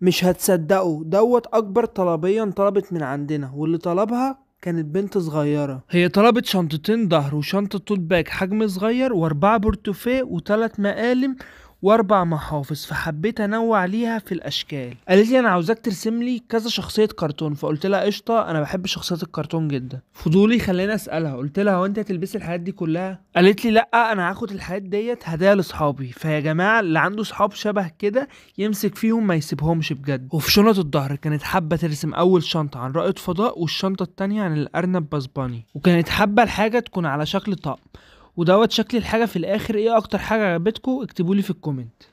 مش هتصدقوا دوت اكبر طلبيه انطلبت من عندنا واللي طلبها كانت بنت صغيرة هي طلبت شنطتين ظهر وشنطة توت باك حجم صغير وأربعة بورتوفيه وثلاث مقالم واربع محافظ فحبيت انوع ليها في الاشكال قالت لي انا عاوزاك ترسم لي كذا شخصيه كرتون فقلت لها قشطه انا بحب شخصيات الكرتون جدا فضولي خلاني اسالها قلت لها هو انت هتلبسي الحاجات دي كلها قالت لي لا انا هاخد الحاجات ديت هدايا لاصحابي فيا جماعه اللي عنده صحاب شبه كده يمسك فيهم ما يسيبهمش بجد وفي شنط الظهر كانت حابه ترسم اول شنطه عن رائد فضاء والشنطه التانية عن الارنب باسباني وكانت حابه الحاجه تكون على شكل طقم ودوت شكل الحاجه في الاخر ايه اكتر حاجه عجبتكم اكتبوا لي في الكومنت